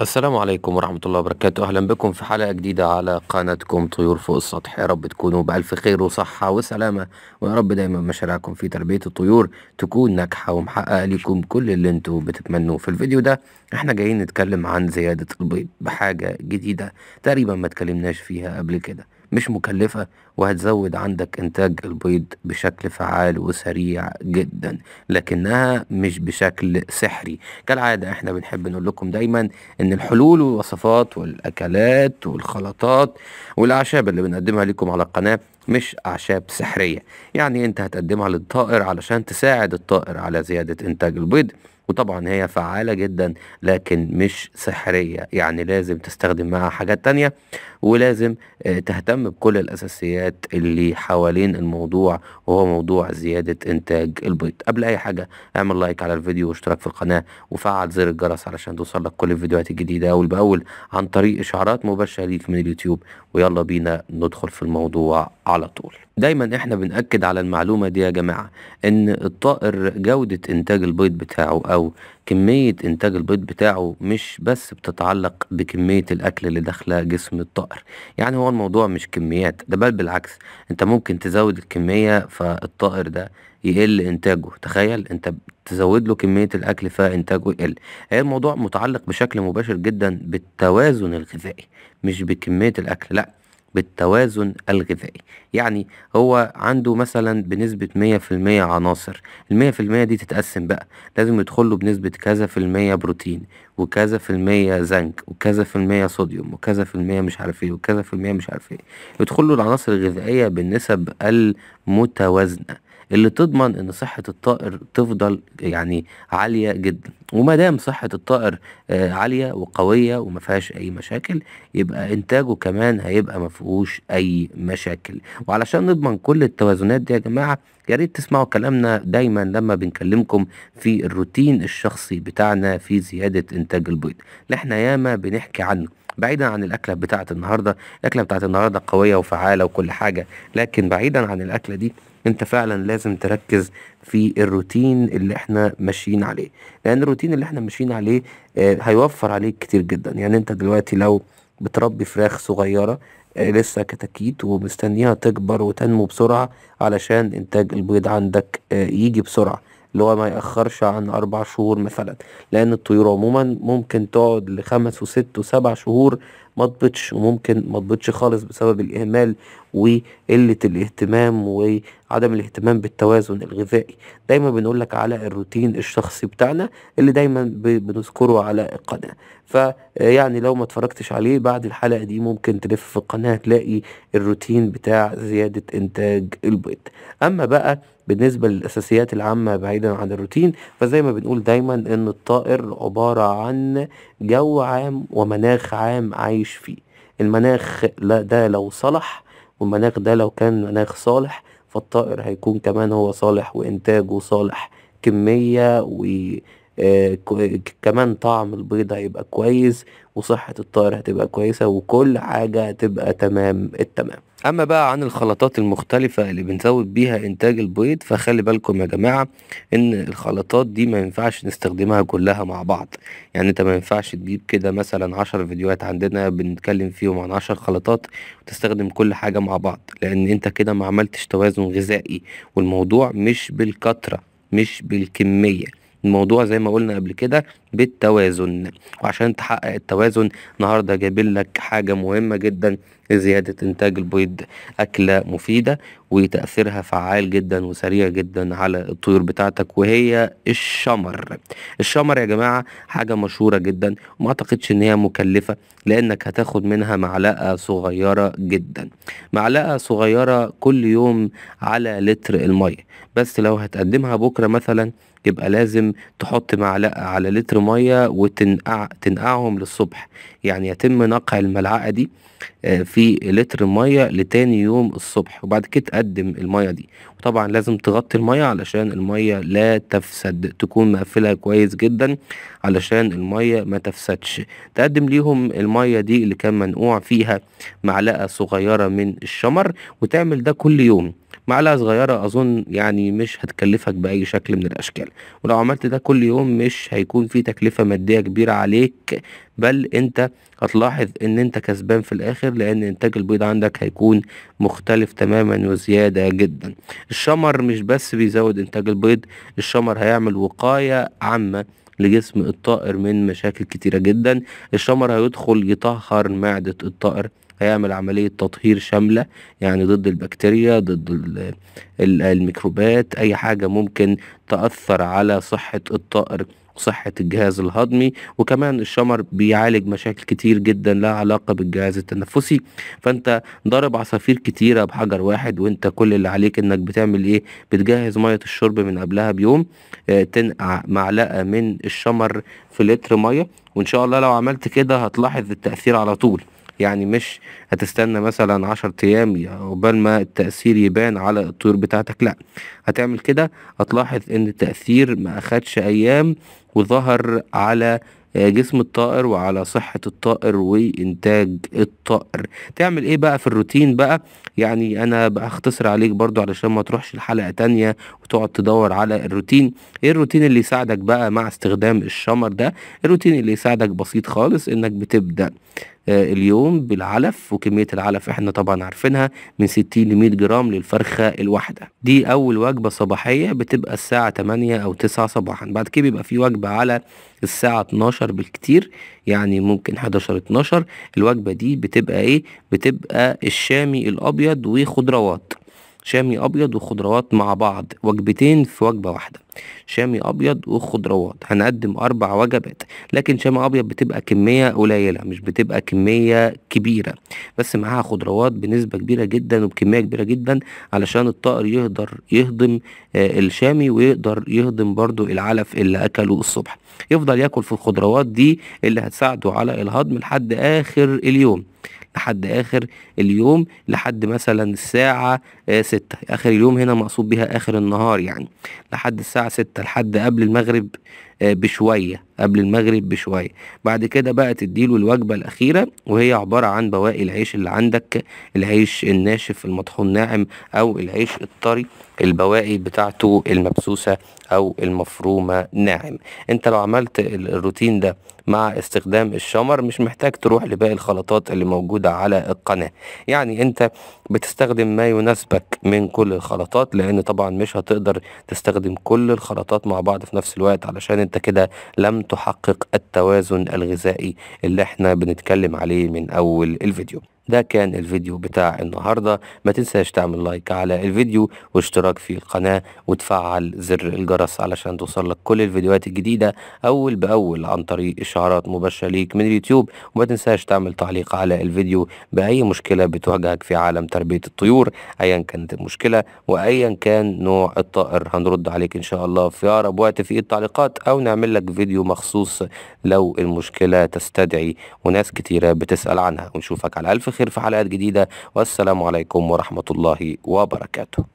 السلام عليكم ورحمة الله وبركاته أهلا بكم في حلقة جديدة على قناتكم طيور فوق السطح يا رب تكونوا بألف خير وصحة وسلامة ويا رب دايما مشاريعكم في تربية الطيور تكون ناجحة ومحققة لكم كل اللي انتوا بتتمنوه في الفيديو ده احنا جايين نتكلم عن زيادة البيض بحاجة جديدة تقريبا ما اتكلمناش فيها قبل كده مش مكلفة وهتزود عندك إنتاج البيض بشكل فعال وسريع جدا لكنها مش بشكل سحري كالعادة احنا بنحب نقول لكم دايما إن الحلول والوصفات والأكلات والخلطات والأعشاب اللي بنقدمها لكم على القناة مش أعشاب سحرية يعني أنت هتقدمها للطائر علشان تساعد الطائر على زيادة إنتاج البيض وطبعا هي فعالة جدا لكن مش سحرية يعني لازم تستخدم معها حاجات تانية ولازم آه، تهتم بكل الأساسيات اللي حوالين الموضوع وهو موضوع زيادة إنتاج البيض قبل أي حاجة اعمل لايك على الفيديو واشترك في القناة وفعل زر الجرس علشان توصلك كل الفيديوهات الجديدة أول بأول عن طريق إشعارات مباشرة ليك من اليوتيوب ويلا بينا ندخل في الموضوع على طول دايما احنا بنأكد على المعلومة دي يا جماعة ان الطائر جودة انتاج البيض بتاعه او او كميه انتاج البيض بتاعه مش بس بتتعلق بكميه الاكل اللي داخله جسم الطائر يعني هو الموضوع مش كميات ده بل بالعكس انت ممكن تزود الكميه فالطائر ده يقل انتاجه تخيل انت تزود له كمية الاكل فانتاجه يقل هي الموضوع متعلق بشكل مباشر جدا بالتوازن الغذائي مش بكمية الاكل لا بالتوازن الغذائي يعني هو عنده مثلا بنسبة 100% عناصر المية في المية دي تتقسم بقى لازم يدخله بنسبة كذا في المية بروتين وكذا في المية زنك وكذا في المية صوديوم وكذا في المية مش عارف ايه وكذا في المية مش عارف ايه يدخله العناصر الغذائية بالنسب المتوازنة اللي تضمن ان صحة الطائر تفضل يعني عالية جدا وما دام صحة الطائر آه، عالية وقوية وما فيهاش اي مشاكل يبقى انتاجه كمان هيبقى ما فيهوش اي مشاكل وعلشان نضمن كل التوازنات دي يا جماعة يا ريت تسمعوا كلامنا دايما لما بنكلمكم في الروتين الشخصي بتاعنا في زيادة انتاج البيض اللي احنا ياما بنحكي عنه بعيدا عن الاكله بتاعه النهارده الاكله بتاعه النهارده قويه وفعاله وكل حاجه لكن بعيدا عن الاكله دي انت فعلا لازم تركز في الروتين اللي احنا ماشيين عليه لان الروتين اللي احنا ماشيين عليه اه هيوفر عليك كتير جدا يعني انت دلوقتي لو بتربي فراخ صغيره اه لسه كتاكيت ومستنيها تكبر وتنمو بسرعه علشان انتاج البيض عندك اه يجي بسرعه اللي هو ما يأخرش عن أربع شهور مثلا لأن الطيور عموما ممكن تقعد لخمس وست وسبع شهور ما تبطش وممكن ما تبطش خالص بسبب الإهمال وقلة الاهتمام وعدم الاهتمام بالتوازن الغذائي دايما بنقول لك على الروتين الشخصي بتاعنا اللي دايما بنذكره على القناة فيعني لو ما اتفرجتش عليه بعد الحلقة دي ممكن تلف في القناة تلاقي الروتين بتاع زيادة إنتاج البيض أما بقى بالنسبة للأساسيات العامة بعيدا عن الروتين فزي ما بنقول دايما إن الطائر عبارة عن جو عام ومناخ عام عايش فيه المناخ ده لو صلح والمناخ ده لو كان مناخ صالح فالطائر هيكون كمان هو صالح وإنتاجه صالح كمية و آه، كمان طعم البيض هيبقى كويس وصحة الطائر هتبقى كويسة وكل حاجة هتبقى تمام التمام اما بقى عن الخلطات المختلفة اللي بنزود بيها انتاج البيض فخلي بالكم يا جماعة ان الخلطات دي ما ينفعش نستخدمها كلها مع بعض يعني انت ما ينفعش تجيب كده مثلا عشر فيديوهات عندنا بنتكلم فيهم عن عشر خلطات وتستخدم كل حاجة مع بعض لان انت كده ما عملتش توازن غذائي والموضوع مش بالكترة مش بالكمية الموضوع زي ما قلنا قبل كده بالتوازن وعشان تحقق التوازن النهارده جايبين لك حاجه مهمه جدا لزياده انتاج البيض اكله مفيده وتاثيرها فعال جدا وسريع جدا على الطيور بتاعتك وهي الشمر الشمر يا جماعه حاجه مشهوره جدا وما اعتقدش ان هي مكلفه لانك هتاخد منها معلقه صغيره جدا معلقه صغيره كل يوم على لتر الميه بس لو هتقدمها بكره مثلا يبقى لازم تحط معلقة على لتر مية وتنقع تنقعهم للصبح يعني يتم نقع الملعقة دي آه، في لتر مية لتاني يوم الصبح وبعد كده تقدم المية دي وطبعا لازم تغطي المية علشان المية لا تفسد تكون مقفلها كويس جدا علشان المية ما تفسدش تقدم ليهم المية دي اللي كان منقوع فيها معلقة صغيرة من الشمر وتعمل ده كل يوم معلقة صغيرة أظن يعني مش هتكلفك بأي شكل من الأشكال ولو عملت ده كل يوم مش هيكون في تكلفة مادية كبيرة عليك بل أنت هتلاحظ إن أنت كسبان في الآخر لأن إنتاج البيض عندك هيكون مختلف تماما وزيادة جدا الشمر مش بس بيزود إنتاج البيض الشمر هيعمل وقاية عامة لجسم الطائر من مشاكل كتيرة جدا الشمر هيدخل يطهر معدة الطائر هيعمل عملية تطهير شاملة يعني ضد البكتيريا ضد الميكروبات أي حاجة ممكن تأثر على صحة الطائر صحة الجهاز الهضمي وكمان الشمر بيعالج مشاكل كتير جدا لها علاقة بالجهاز التنفسي فانت ضارب عصافير كتيرة بحجر واحد وانت كل اللي عليك انك بتعمل ايه بتجهز مية الشرب من قبلها بيوم اه تنقع معلقة من الشمر في لتر مية وان شاء الله لو عملت كده هتلاحظ التأثير على طول يعني مش هتستنى مثلا عشر ايام عقبال ما التأثير يبان على الطيور بتاعتك لا هتعمل كده هتلاحظ ان التأثير ما اخدش ايام وظهر على جسم الطائر وعلى صحة الطائر وإنتاج الطائر تعمل إيه بقى في الروتين بقى يعني أنا بختصر عليك برضو علشان ما تروحش الحلقة تانية وتقعد تدور على الروتين إيه الروتين اللي يساعدك بقى مع استخدام الشمر ده الروتين اللي يساعدك بسيط خالص إنك بتبدأ آه، اليوم بالعلف وكمية العلف احنا طبعا عارفينها من 60 ل 100 جرام للفرخة الواحدة دي أول وجبة صباحية بتبقى الساعة 8 أو 9 صباحا بعد كده بيبقى في وجبة على الساعة 12 بالكتير يعني ممكن 11 12 الوجبة دي بتبقى ايه بتبقى الشامي الأبيض وخضروات شامي أبيض وخضروات مع بعض وجبتين في وجبة واحدة شامي ابيض وخضروات هنقدم اربع وجبات لكن شامي ابيض بتبقى كميه قليله مش بتبقى كميه كبيره بس معاها خضروات بنسبه كبيره جدا وبكميه كبيره جدا علشان الطائر يقدر يهضم آه الشامي ويقدر يهضم برضو العلف اللي اكله الصبح يفضل ياكل في الخضروات دي اللي هتساعده على الهضم لحد اخر اليوم لحد اخر اليوم لحد مثلا الساعه 6 آه، ستة اخر اليوم هنا مقصود بها اخر النهار يعني لحد الساعه الساعة ستة لحد قبل المغرب آه، بشوية قبل المغرب بشوية بعد كده بقى تديله الوجبة الأخيرة وهي عبارة عن بواقي العيش اللي عندك العيش الناشف المطحون ناعم أو العيش الطري البواقي بتاعته المبسوسة أو المفرومة ناعم انت لو عملت الروتين ده مع استخدام الشمر مش محتاج تروح لباقي الخلطات اللي موجودة على القناة يعني انت بتستخدم ما يناسبك من كل الخلطات لان طبعا مش هتقدر تستخدم كل الخلطات مع بعض في نفس الوقت علشان انت كده لم تحقق التوازن الغذائي اللي احنا بنتكلم عليه من اول الفيديو ده كان الفيديو بتاع النهاردة ما تنساش تعمل لايك على الفيديو واشتراك في القناة وتفعل زر الجرس علشان لك كل الفيديوهات الجديدة أول بأول عن طريق إشعارات مباشرة ليك من اليوتيوب وما تنساش تعمل تعليق على الفيديو بأي مشكلة بتواجهك في عالم تربية الطيور أيا كانت المشكلة وأيا كان نوع الطائر هنرد عليك إن شاء الله في أقرب وقت في التعليقات أو نعمل لك فيديو مخصوص لو المشكلة تستدعي وناس كتيرة بتسأل عنها ونشوفك على ألف خير في حلقات جديدة والسلام عليكم ورحمة الله وبركاته